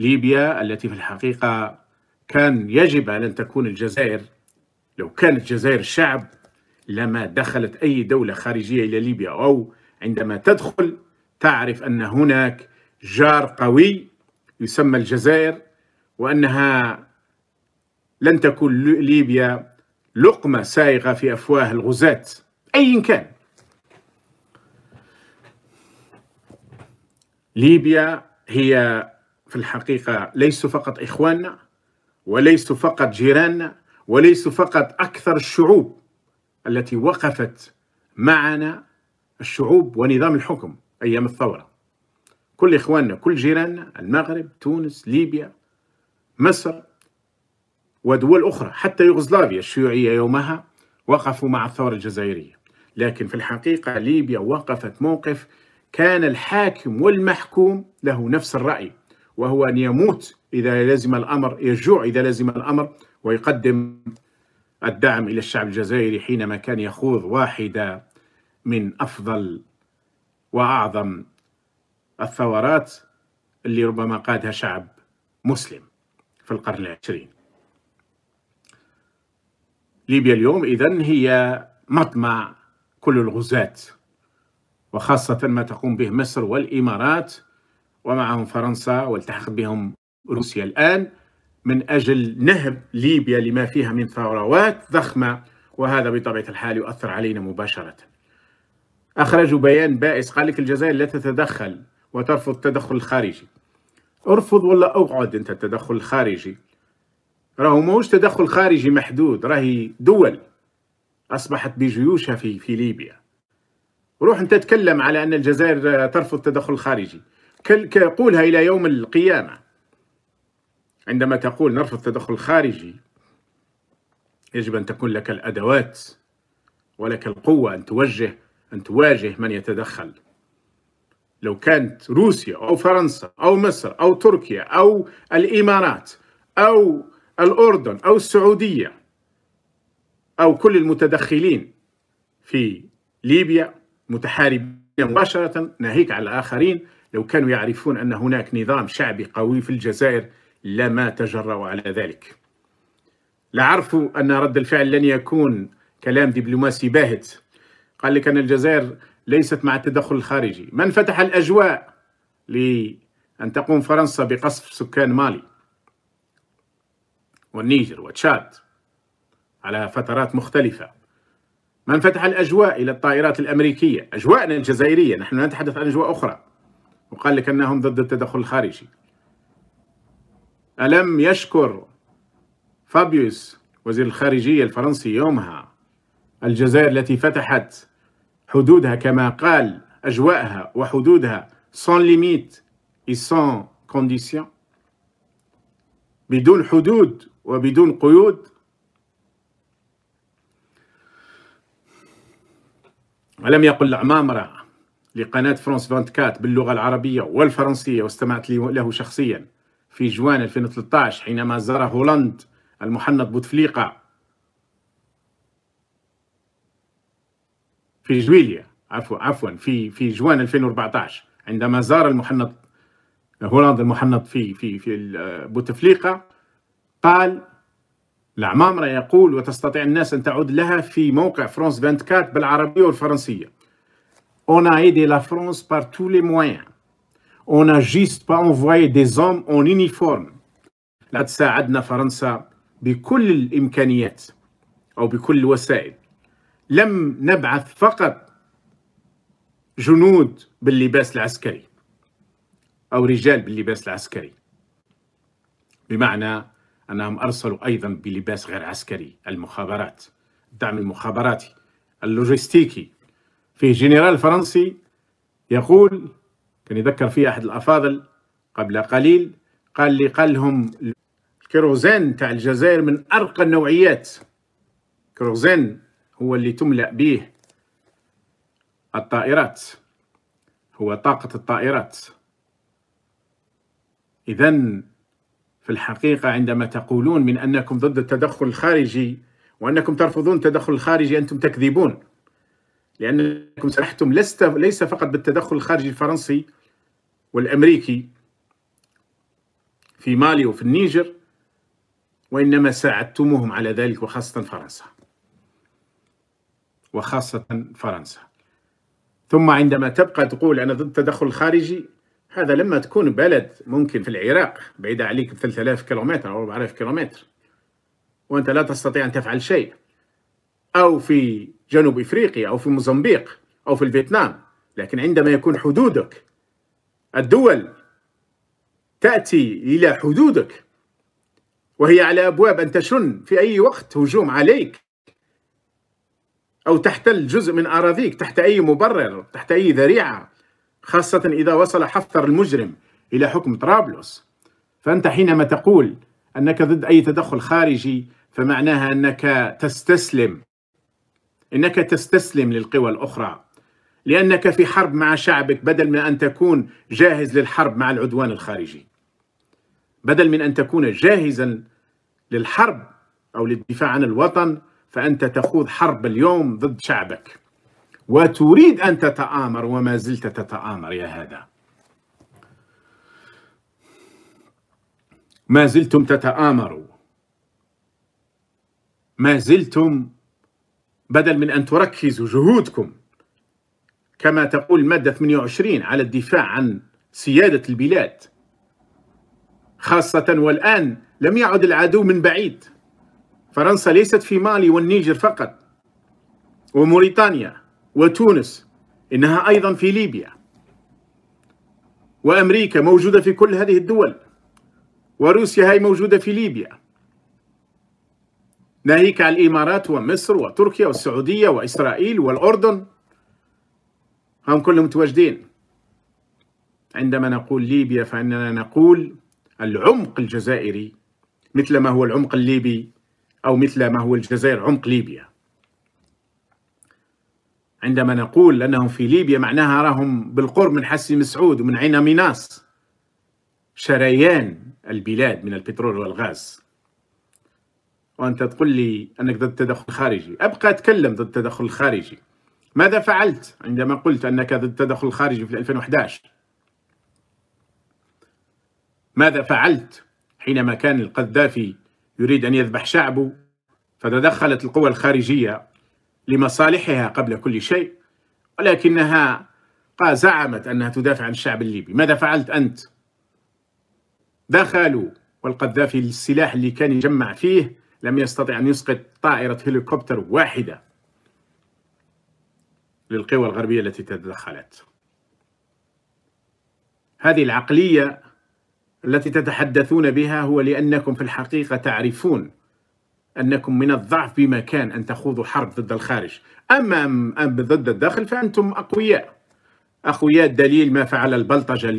ليبيا التي في الحقيقة كان يجب على أن تكون الجزائر لو كانت جزائر شعب لما دخلت أي دولة خارجية إلى ليبيا أو عندما تدخل تعرف أن هناك جار قوي يسمى الجزائر وأنها لن تكون ليبيا لقمة سائغة في أفواه الغزاة أي كان ليبيا هي في الحقيقة ليسوا فقط إخواننا وليسوا فقط جيراننا وليسوا فقط أكثر الشعوب التي وقفت معنا الشعوب ونظام الحكم أيام الثورة كل إخواننا كل جيراننا المغرب تونس ليبيا مصر ودول أخرى حتى يوغوسلافيا الشيوعية يومها وقفوا مع الثورة الجزائرية لكن في الحقيقة ليبيا وقفت موقف كان الحاكم والمحكوم له نفس الرأي وهو أن يموت إذا لزم الأمر يجوع إذا لزم الأمر ويقدم الدعم إلى الشعب الجزائري حينما كان يخوض واحدة من أفضل وأعظم الثورات اللي ربما قادها شعب مسلم في القرن العشرين ليبيا اليوم إذن هي مطمع كل الغزاة وخاصة ما تقوم به مصر والإمارات ومعهم فرنسا والتحق بهم روسيا الآن من أجل نهب ليبيا لما فيها من ثروات ضخمة وهذا بطبيعة الحال يؤثر علينا مباشرة أخرجوا بيان بائس قال لك الجزائر لا تتدخل وترفض التدخل الخارجي ارفض ولا اقعد انت التدخل الخارجي راهو ماهوش تدخل خارجي محدود راهي دول اصبحت بجيوشها في في ليبيا روح انت تتكلم على ان الجزائر ترفض التدخل الخارجي كيقولها إلى يوم القيامة عندما تقول نرفض التدخل الخارجي يجب أن تكون لك الأدوات ولك القوة أن توجه أن تواجه من يتدخل لو كانت روسيا أو فرنسا أو مصر أو تركيا أو الإمارات أو الأردن أو السعودية أو كل المتدخلين في ليبيا متحاربين مباشرة ناهيك على الآخرين لو كانوا يعرفون أن هناك نظام شعبي قوي في الجزائر لما تجروا على ذلك لعرفوا أن رد الفعل لن يكون كلام دبلوماسي باهت قال لك أن الجزائر ليست مع التدخل الخارجي من فتح الأجواء لأن تقوم فرنسا بقصف سكان مالي والنيجر وتشاد على فترات مختلفة من فتح الأجواء إلى الطائرات الأمريكية أجواءنا الجزائرية نحن نتحدث عن أجواء أخرى وقال لك أنهم ضد التدخل الخارجي ألم يشكر فابيوس وزير الخارجية الفرنسي يومها الجزائر التي فتحت حدودها كما قال أجواءها وحدودها سون ليميت اي سون كونديسيون بدون حدود وبدون قيود ولم يقل العمامرة لقناة فرانس 24 باللغة العربية والفرنسية واستمعت له شخصيا في جوان 2013 حينما زار هولند المحنط بوتفليقة في جويليا عفوا عفوا في في جوان 2014 عندما زار المحنط هولندا المحنط في في في بوتفليقة قال العمامرة يقول وتستطيع الناس أن تعود لها في موقع فرانس 24 بالعربية والفرنسية on a aidé la France par tous les moyens. On n'a juste pas envoyé des hommes en uniforme. لا تساعدنا فرنسا بكل الامكانيات او بكل الوسائل لم نبعث فقط جنود باللباس العسكري او رجال باللباس العسكري بمعنى انهم ارسلوا ايضا بلباس غير عسكري المخابرات الدعم المخابراتي اللوجستيكي فيه جنرال فرنسي يقول كان يذكر فيه أحد الأفاضل قبل قليل قال لي قال لهم الكيروزين تاع الجزائر من أرقى النوعيات كيروزين هو اللي تملأ به الطائرات هو طاقة الطائرات إذا في الحقيقة عندما تقولون من أنكم ضد التدخل الخارجي وأنكم ترفضون التدخل الخارجي أنتم تكذبون لأنكم سمحتم لست ليس فقط بالتدخل الخارجي الفرنسي والأمريكي في مالي وفي النيجر وإنما ساعدتموهم على ذلك وخاصة فرنسا وخاصة فرنسا ثم عندما تبقى تقول أنا ضد التدخل الخارجي هذا لما تكون بلد ممكن في العراق بعيدة عليك ب 3000 كيلومتر أو 4000 كيلومتر وأنت لا تستطيع أن تفعل شيء أو في جنوب إفريقيا أو في موزمبيق أو في الفيتنام لكن عندما يكون حدودك الدول تأتي إلى حدودك وهي على أبواب أن تشن في أي وقت هجوم عليك أو تحتل جزء من أراضيك تحت أي مبرر تحت أي ذريعة خاصة إذا وصل حفتر المجرم إلى حكم طرابلس فأنت حينما تقول أنك ضد أي تدخل خارجي فمعناها أنك تستسلم انك تستسلم للقوى الاخرى لانك في حرب مع شعبك بدل من ان تكون جاهز للحرب مع العدوان الخارجي بدل من ان تكون جاهزا للحرب او للدفاع عن الوطن فانت تخوض حرب اليوم ضد شعبك وتريد ان تتامر وما زلت تتامر يا هذا ما زلتم تتامروا ما زلتم بدل من أن تركزوا جهودكم كما تقول مادة 28 على الدفاع عن سيادة البلاد خاصة والآن لم يعد العدو من بعيد فرنسا ليست في مالي والنيجر فقط وموريتانيا وتونس إنها أيضا في ليبيا وأمريكا موجودة في كل هذه الدول وروسيا هي موجودة في ليبيا ناهيك على الإمارات ومصر وتركيا والسعودية وإسرائيل والأردن هم كلهم متواجدين عندما نقول ليبيا فإننا نقول العمق الجزائري مثل ما هو العمق الليبي أو مثل ما هو الجزائر عمق ليبيا عندما نقول أنهم في ليبيا معناها راهم بالقرب من حسي مسعود ومن عين ميناس شريان البلاد من البترول والغاز وأنت تقول لي أنك ضد التدخل الخارجي أبقى أتكلم ضد التدخل الخارجي ماذا فعلت عندما قلت أنك ضد التدخل الخارجي في 2011 ماذا فعلت حينما كان القذافي يريد أن يذبح شعبه فتدخلت القوى الخارجية لمصالحها قبل كل شيء ولكنها زعمت أنها تدافع عن الشعب الليبي ماذا فعلت أنت؟ دخلوا والقذافي السلاح اللي كان يجمع فيه لم يستطع أن يسقط طائرة هليكوبتر واحدة للقوى الغربية التي تدخلت هذه العقلية التي تتحدثون بها هو لأنكم في الحقيقة تعرفون أنكم من الضعف بمكان أن تخوضوا حرب ضد الخارج أما ضد الداخل فأنتم أقوياء أخويا الدليل ما فعل البلطجة